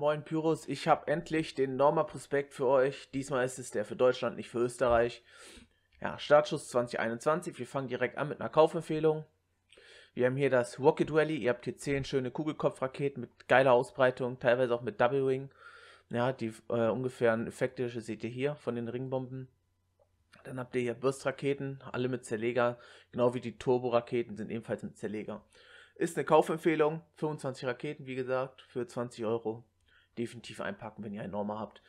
moin Pyros, ich habe endlich den Norma Prospekt für euch. Diesmal ist es der für Deutschland, nicht für Österreich. Ja, Startschuss 2021. Wir fangen direkt an mit einer Kaufempfehlung. Wir haben hier das Rocket Rally. Ihr habt hier 10 schöne Kugelkopfraketen mit geiler Ausbreitung, teilweise auch mit Double Wing. Ja, die äh, ungefähren Effekte seht ihr hier von den Ringbomben. Dann habt ihr hier Burstraketen, alle mit Zerleger, genau wie die Turboraketen sind ebenfalls mit Zerleger. Ist eine Kaufempfehlung, 25 Raketen, wie gesagt, für 20 Euro definitiv einpacken, wenn ihr einen Norma habt.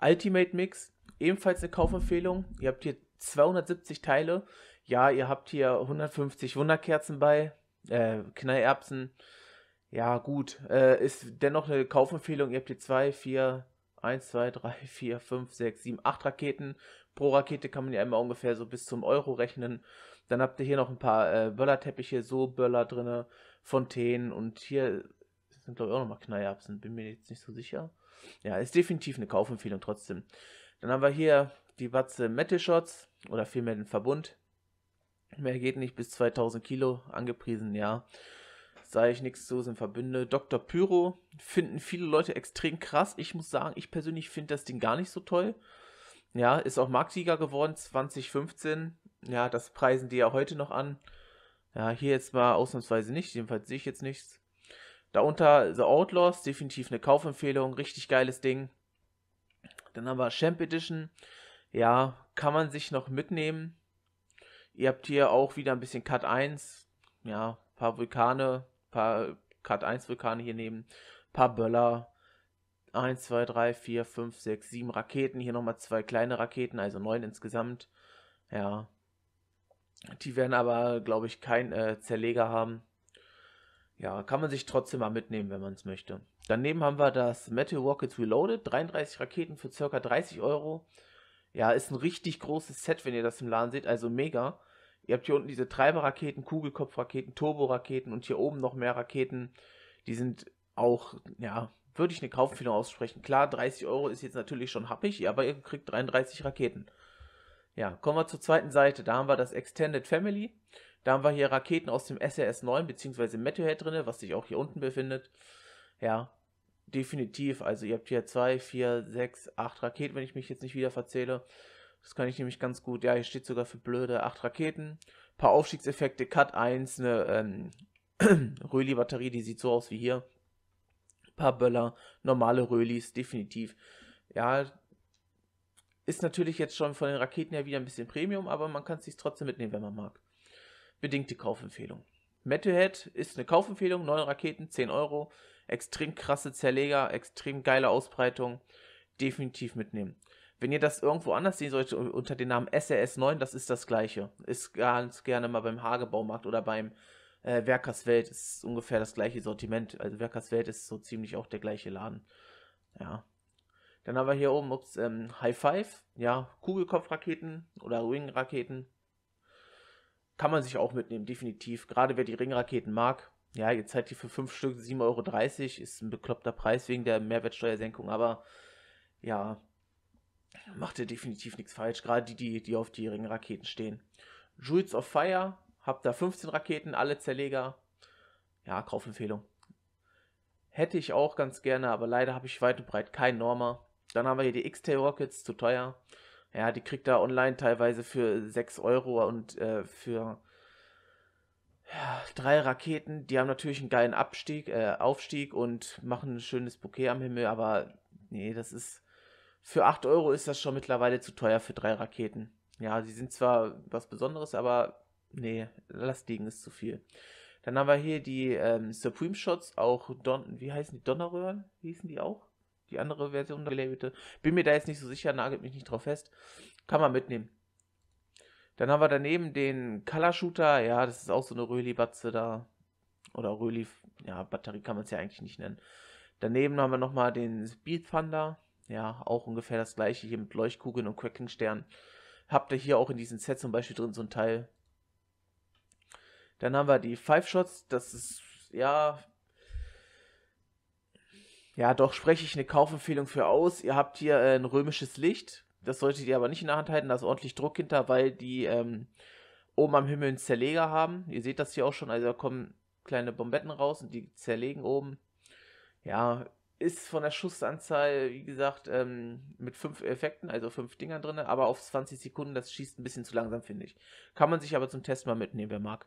Ultimate Mix, ebenfalls eine Kaufempfehlung. Ihr habt hier 270 Teile. Ja, ihr habt hier 150 Wunderkerzen bei, äh, Knallerbsen. Ja, gut, äh, ist dennoch eine Kaufempfehlung. Ihr habt hier 2, 4, 1, 2, 3, 4, 5, 6, 7, 8 Raketen. Pro Rakete kann man ja immer ungefähr so bis zum Euro rechnen. Dann habt ihr hier noch ein paar äh, Böllerteppiche, so Böller drinne, Fontänen und hier sind, glaube ich, auch nochmal Knallerbsen. Bin mir jetzt nicht so sicher. Ja, ist definitiv eine Kaufempfehlung trotzdem. Dann haben wir hier die Watze Metal Shots oder vielmehr den Verbund. Mehr geht nicht, bis 2000 Kilo, angepriesen, ja. Sage ich nichts zu, sind Verbünde. Dr. Pyro finden viele Leute extrem krass. Ich muss sagen, ich persönlich finde das Ding gar nicht so toll. Ja, ist auch Marktsieger geworden 2015. Ja, das preisen die ja heute noch an. Ja, hier jetzt mal ausnahmsweise nicht, jedenfalls sehe ich jetzt nichts. Darunter The Outlaws, definitiv eine Kaufempfehlung, richtig geiles Ding. Dann haben wir Champ Edition. Ja, kann man sich noch mitnehmen. Ihr habt hier auch wieder ein bisschen Cut 1. Ja, paar Vulkane, paar Cut 1 Vulkane hier neben, paar Böller. 1, 2, 3, 4, 5, 6, 7 Raketen. Hier nochmal zwei kleine Raketen, also 9 insgesamt. Ja. Die werden aber, glaube ich, keinen äh, Zerleger haben ja, kann man sich trotzdem mal mitnehmen, wenn man es möchte. Daneben haben wir das Metal Rockets Reloaded, 33 Raketen für circa 30 Euro. Ja, ist ein richtig großes Set, wenn ihr das im Laden seht, also mega. Ihr habt hier unten diese Treiberraketen, Kugelkopfraketen, Turboraketen und hier oben noch mehr Raketen. Die sind auch, ja, würde ich eine Kaufempfehlung aussprechen. Klar, 30 Euro ist jetzt natürlich schon happig, aber ihr kriegt 33 Raketen. Ja, kommen wir zur zweiten Seite. Da haben wir das Extended Family. Da haben wir hier Raketen aus dem SRS-9 bzw. Meteorhead drin, was sich auch hier unten befindet. Ja, definitiv. Also ihr habt hier 2, 4, 6, 8 Raketen, wenn ich mich jetzt nicht wieder verzähle. Das kann ich nämlich ganz gut. Ja, hier steht sogar für blöde 8 Raketen. Ein paar Aufstiegseffekte, Cut 1, eine ne, ähm, Röli-Batterie, die sieht so aus wie hier. Ein paar Böller, normale Rölis, definitiv. Ja, ist natürlich jetzt schon von den Raketen her wieder ein bisschen Premium, aber man kann es sich trotzdem mitnehmen, wenn man mag bedingte Kaufempfehlung. Metalhead ist eine Kaufempfehlung, 9 Raketen, 10 Euro. Extrem krasse Zerleger, extrem geile Ausbreitung. Definitiv mitnehmen. Wenn ihr das irgendwo anders sehen solltet, unter dem Namen SRS9, das ist das gleiche. Ist ganz gerne mal beim Hagebaumarkt oder beim äh, Werkerswelt, ist ungefähr das gleiche Sortiment. Also Werkerswelt ist so ziemlich auch der gleiche Laden. Ja. Dann haben wir hier oben ups, ähm, High Five, ja, Kugelkopfraketen oder Wing-Raketen kann man sich auch mitnehmen, definitiv. Gerade wer die Ringraketen mag. Ja, jetzt halt hier für 5 Stück 7,30 Euro, ist ein bekloppter Preis wegen der Mehrwertsteuersenkung, aber ja, macht ihr definitiv nichts falsch, gerade die, die, die auf die Ringraketen stehen. Jules of Fire, habt da 15 Raketen, alle Zerleger. Ja, Kaufempfehlung. Hätte ich auch ganz gerne, aber leider habe ich weit und breit keinen Norma. Dann haben wir hier die X-Tail Rockets, zu teuer. Ja, die kriegt da online teilweise für 6 Euro und äh, für ja, drei Raketen. Die haben natürlich einen geilen Abstieg, äh, Aufstieg und machen ein schönes Bouquet am Himmel, aber nee, das ist. Für 8 Euro ist das schon mittlerweile zu teuer für drei Raketen. Ja, die sind zwar was Besonderes, aber nee, das liegen, ist zu viel. Dann haben wir hier die ähm, Supreme Shots, auch Don, wie heißen die? Donnerröhren? hießen die auch? die andere Version der gelabelte. Bin mir da jetzt nicht so sicher, nagelt mich nicht drauf fest. Kann man mitnehmen. Dann haben wir daneben den Color Shooter. Ja, das ist auch so eine Röhli-Batze da. Oder Röhli, ja, Batterie kann man es ja eigentlich nicht nennen. Daneben haben wir nochmal den Speed Thunder. Ja, auch ungefähr das gleiche hier mit Leuchtkugeln und Cracking-Sternen. Habt ihr hier auch in diesem Set zum Beispiel drin so ein Teil. Dann haben wir die Five Shots. Das ist, ja, ja, doch, spreche ich eine Kaufempfehlung für aus. Ihr habt hier äh, ein römisches Licht. Das solltet ihr aber nicht in der Hand halten. Da ist ordentlich Druck hinter, weil die ähm, oben am Himmel einen Zerleger haben. Ihr seht das hier auch schon. Also da kommen kleine Bombetten raus und die zerlegen oben. Ja, ist von der Schussanzahl, wie gesagt, ähm, mit fünf Effekten, also fünf Dingern drin, aber auf 20 Sekunden, das schießt ein bisschen zu langsam, finde ich. Kann man sich aber zum Test mal mitnehmen, wer mag.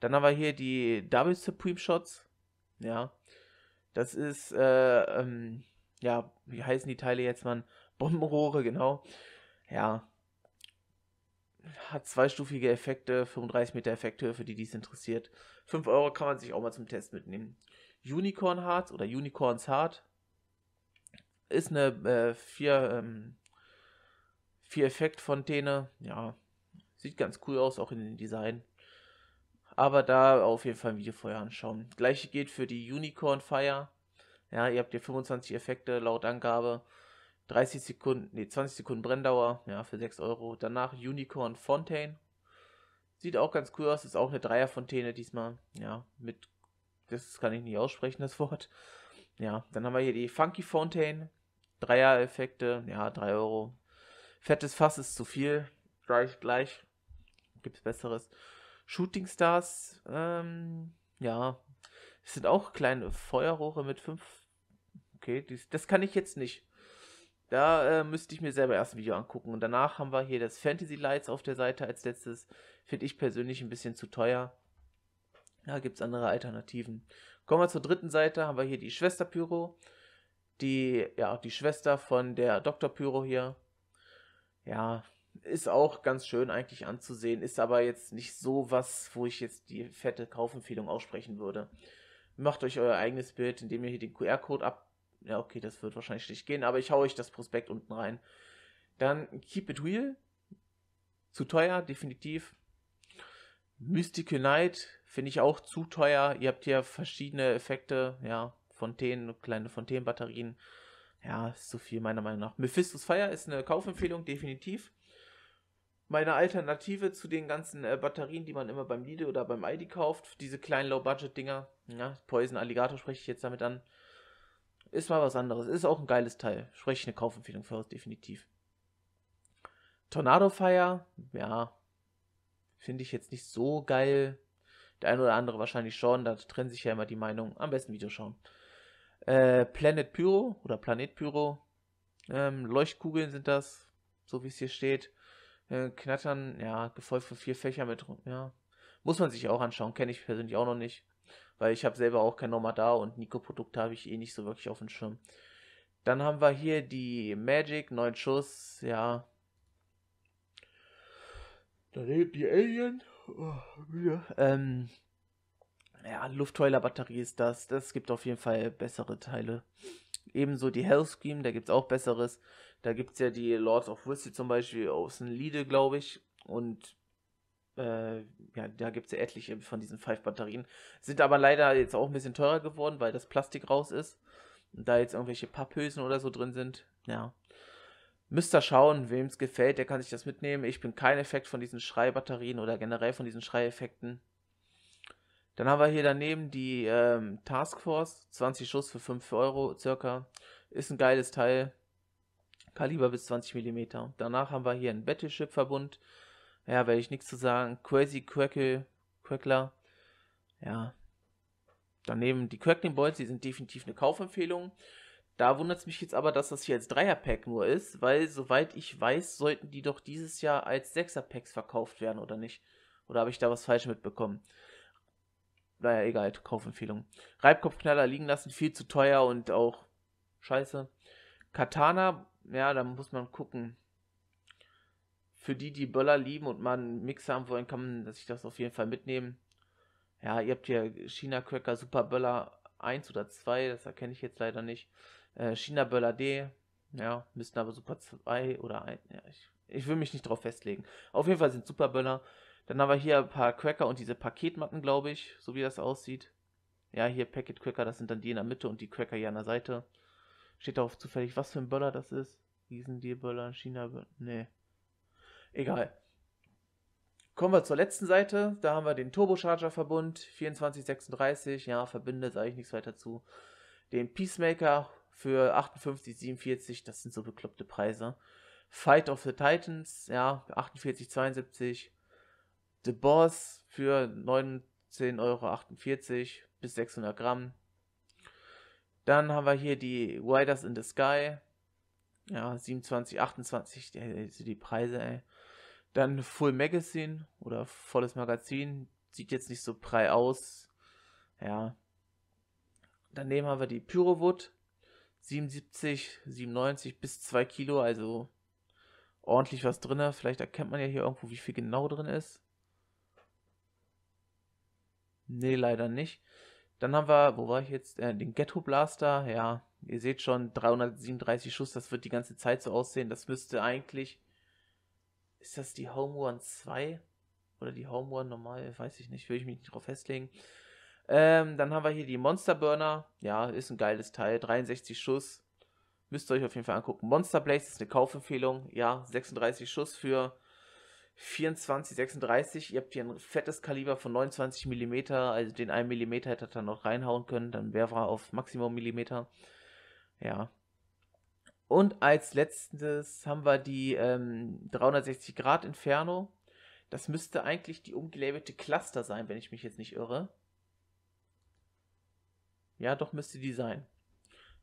Dann haben wir hier die Double Supreme Shots. Ja. Das ist, äh, ähm, ja, wie heißen die Teile jetzt, Mann? Bombenrohre, genau. Ja. Hat zweistufige Effekte, 35 Meter Effekthöhe, für die dies interessiert. 5 Euro kann man sich auch mal zum Test mitnehmen. Unicorn Hearts oder Unicorns Heart ist eine äh, vier, ähm, vier Effektfontäne. Ja, sieht ganz cool aus, auch in dem Design. Aber da auf jeden Fall ein Video vorher anschauen. Gleiche geht für die Unicorn Fire. Ja, ihr habt hier 25 Effekte laut Angabe. 30 Sekunden, nee, 20 Sekunden Brenndauer, ja, für 6 Euro. Danach Unicorn Fontaine. Sieht auch ganz cool aus, ist auch eine Dreierfontäne diesmal. Ja, mit, das kann ich nicht aussprechen, das Wort. Ja, dann haben wir hier die Funky Fontaine. Dreier-Effekte, ja, 3 Euro. Fettes Fass ist zu viel, gleich, gleich. Gibt's besseres. Shooting Stars, ähm, ja, es sind auch kleine Feuerrohre mit fünf. Okay, dies, das kann ich jetzt nicht. Da äh, müsste ich mir selber erst ein Video angucken. Und danach haben wir hier das Fantasy Lights auf der Seite als letztes. Finde ich persönlich ein bisschen zu teuer. Da gibt es andere Alternativen. Kommen wir zur dritten Seite. Haben wir hier die Schwester Pyro. Die, ja, die Schwester von der Dr. Pyro hier. Ja, ist auch ganz schön eigentlich anzusehen, ist aber jetzt nicht so was, wo ich jetzt die fette Kaufempfehlung aussprechen würde. Macht euch euer eigenes Bild, indem ihr hier den QR-Code ab. Ja, okay, das wird wahrscheinlich nicht gehen, aber ich hau euch das Prospekt unten rein. Dann Keep It Real. Zu teuer, definitiv. Mystical Knight finde ich auch zu teuer. Ihr habt hier verschiedene Effekte, ja, Fontänen, kleine Fontänenbatterien. Ja, ist zu viel meiner Meinung nach. Mephisto's Fire ist eine Kaufempfehlung, definitiv meine Alternative zu den ganzen äh, Batterien, die man immer beim Lidl oder beim ID kauft, diese kleinen Low-Budget-Dinger, ja, Poison Alligator spreche ich jetzt damit an, ist mal was anderes. Ist auch ein geiles Teil. Spreche ich eine Kaufempfehlung für aus, definitiv. Tornado Fire, ja, finde ich jetzt nicht so geil. Der eine oder andere wahrscheinlich schon, da trennen sich ja immer die Meinungen. Am besten Video schauen. Äh, Planet Pyro oder Planet Pyro. Ähm, Leuchtkugeln sind das, so wie es hier steht. Äh, knattern, ja, gefolgt von vier Fächern mit, ja. Muss man sich auch anschauen, kenne ich persönlich auch noch nicht. Weil ich habe selber auch kein Nomadar und Nico-Produkte habe ich eh nicht so wirklich auf dem Schirm. Dann haben wir hier die Magic, 9 Schuss, ja. Da lebt die Alien. Oh, ähm, ja, Luftheuler-Batterie ist das. Das gibt auf jeden Fall bessere Teile. Ebenso die Hellscream, da gibt es auch besseres. Da gibt es ja die Lords of Whiskey zum Beispiel aus dem Lide, glaube ich. Und äh, ja, da gibt es ja etliche von diesen Five-Batterien. Sind aber leider jetzt auch ein bisschen teurer geworden, weil das Plastik raus ist. Und da jetzt irgendwelche Papphülsen oder so drin sind. Ja. Müsst ihr schauen, wem es gefällt, der kann sich das mitnehmen. Ich bin kein Effekt von diesen Schreibatterien oder generell von diesen Schreieffekten. Dann haben wir hier daneben die ähm, Taskforce, 20 Schuss für 5 Euro circa. Ist ein geiles Teil. Kaliber bis 20 mm. Danach haben wir hier einen Battleship-Verbund. Ja, werde ich nichts zu sagen. Crazy Crackle, Crackler. Ja. Daneben die Crackling Bolts, die sind definitiv eine Kaufempfehlung. Da wundert es mich jetzt aber, dass das hier als Dreierpack nur ist, weil soweit ich weiß, sollten die doch dieses Jahr als Sechserpacks verkauft werden, oder nicht? Oder habe ich da was falsch mitbekommen? Naja, egal, Kaufempfehlung. Reibkopfknaller liegen lassen, viel zu teuer und auch scheiße. Katana ja, da muss man gucken. Für die, die Böller lieben und mal einen Mix haben wollen, kann man sich das auf jeden Fall mitnehmen. Ja, ihr habt hier China Cracker Super Böller 1 oder 2, das erkenne ich jetzt leider nicht. Äh, China Böller D, ja, müssten aber Super 2 oder 1, ja, ich, ich will mich nicht drauf festlegen. Auf jeden Fall sind Super Böller. Dann haben wir hier ein paar Cracker und diese Paketmatten, glaube ich, so wie das aussieht. Ja, hier Packet Cracker, das sind dann die in der Mitte und die Cracker hier an der Seite. Steht darauf zufällig, was für ein Böller das ist? Riesen die Böller, China Böller. Nee. Egal. Kommen wir zur letzten Seite. Da haben wir den Turbocharger-Verbund 2436. Ja, Verbünde sage ich nichts weiter zu. Den Peacemaker für 58,47. Das sind so bekloppte Preise. Fight of the Titans, ja, 48,72. The Boss für 19,48 Euro bis 600 Gramm. Dann haben wir hier die Riders in the Sky. Ja, 27, 28, die, die Preise, ey. Dann Full Magazine oder volles Magazin. Sieht jetzt nicht so prall aus. Ja. Daneben haben wir die Pyrowood. 77, 97 bis 2 Kilo, also ordentlich was drin. Vielleicht erkennt man ja hier irgendwo, wie viel genau drin ist. Nee, leider nicht. Dann haben wir, wo war ich jetzt? Äh, den Ghetto Blaster. Ja, ihr seht schon, 337 Schuss, das wird die ganze Zeit so aussehen. Das müsste eigentlich. Ist das die Home One 2? Oder die Home One normal? Weiß ich nicht, würde ich mich nicht drauf festlegen. Ähm, dann haben wir hier die Monster Burner. Ja, ist ein geiles Teil. 63 Schuss. Müsst ihr euch auf jeden Fall angucken. Monster Blaze ist eine Kaufempfehlung. Ja, 36 Schuss für 24, 36. Ihr habt hier ein fettes Kaliber von 29 mm, also den 1 mm hätte er dann noch reinhauen können, dann wäre er auf Maximum Millimeter. Ja. Und als letztes haben wir die ähm, 360 Grad Inferno. Das müsste eigentlich die umgelabelte Cluster sein, wenn ich mich jetzt nicht irre. Ja, doch müsste die sein.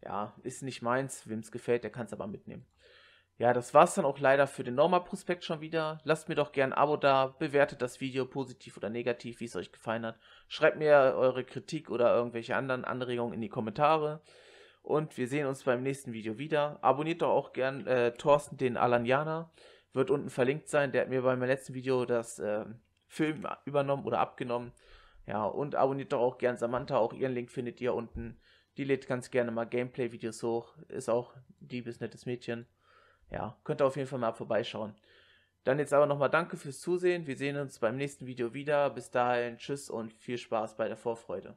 Ja, ist nicht meins. Wem es gefällt, der kann es aber mitnehmen. Ja, das war es dann auch leider für den Norma Prospekt schon wieder. Lasst mir doch gern ein Abo da, bewertet das Video positiv oder negativ, wie es euch gefallen hat. Schreibt mir eure Kritik oder irgendwelche anderen Anregungen in die Kommentare. Und wir sehen uns beim nächsten Video wieder. Abonniert doch auch gern äh, Thorsten, den Alanianer. Wird unten verlinkt sein. Der hat mir bei meinem letzten Video das äh, Film übernommen oder abgenommen. Ja, und abonniert doch auch gern Samantha. Auch ihren Link findet ihr unten. Die lädt ganz gerne mal Gameplay-Videos hoch. Ist auch ein liebes, nettes Mädchen ja, könnt ihr auf jeden Fall mal vorbeischauen. Dann jetzt aber nochmal danke fürs Zusehen. Wir sehen uns beim nächsten Video wieder. Bis dahin, tschüss und viel Spaß bei der Vorfreude.